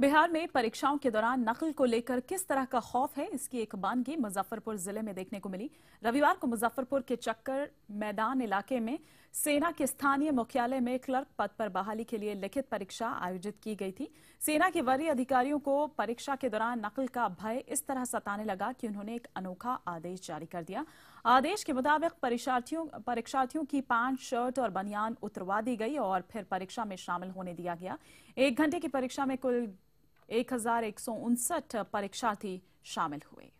बिहार में परीक्षाओं के दौरान नकल को लेकर किस तरह का खौफ है इसकी एक बानगी मुजफ्फरपुर जिले में देखने को मिली रविवार को मुजफ्फरपुर के चक्कर मैदान इलाके में सेना के स्थानीय मुख्यालय में क्लर्क पद पर बहाली के लिए लिखित परीक्षा आयोजित की गई थी सेना के वरीय अधिकारियों को परीक्षा के दौरान नकल का भय इस तरह सताने लगा कि उन्होंने एक अनोखा आदेश जारी कर दिया आदेश के मुताबिक परीक्षार्थियों परीक्षार्थियों की पैंट शर्ट और बनियान उतरवा दी गई और फिर परीक्षा में शामिल होने दिया गया एक घंटे की परीक्षा में कुल एक परीक्षार्थी शामिल हुए